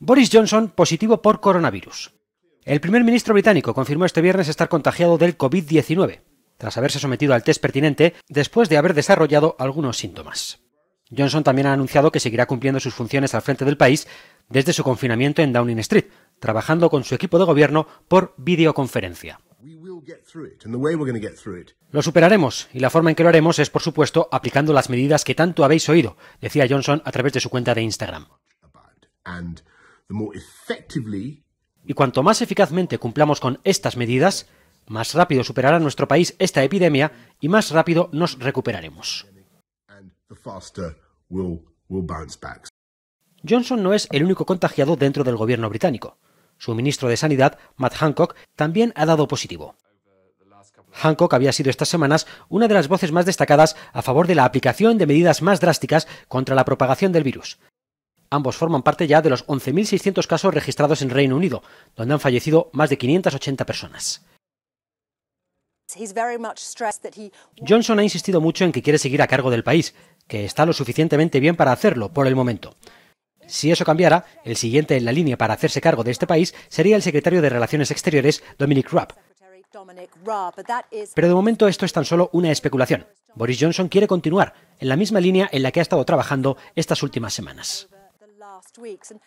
Boris Johnson positivo por coronavirus. El primer ministro británico confirmó este viernes estar contagiado del COVID-19, tras haberse sometido al test pertinente después de haber desarrollado algunos síntomas. Johnson también ha anunciado que seguirá cumpliendo sus funciones al frente del país desde su confinamiento en Downing Street, trabajando con su equipo de gobierno por videoconferencia. Lo superaremos, y la forma en que lo haremos es, por supuesto, aplicando las medidas que tanto habéis oído, decía Johnson a través de su cuenta de Instagram. Y cuanto más eficazmente cumplamos con estas medidas, más rápido superará nuestro país esta epidemia y más rápido nos recuperaremos. Johnson no es el único contagiado dentro del gobierno británico. Su ministro de Sanidad, Matt Hancock, también ha dado positivo. Hancock había sido estas semanas una de las voces más destacadas a favor de la aplicación de medidas más drásticas contra la propagación del virus. Ambos forman parte ya de los 11.600 casos registrados en Reino Unido, donde han fallecido más de 580 personas. Johnson ha insistido mucho en que quiere seguir a cargo del país, que está lo suficientemente bien para hacerlo por el momento. Si eso cambiara, el siguiente en la línea para hacerse cargo de este país sería el secretario de Relaciones Exteriores, Dominic Raab. Pero de momento esto es tan solo una especulación. Boris Johnson quiere continuar en la misma línea en la que ha estado trabajando estas últimas semanas. last weeks. And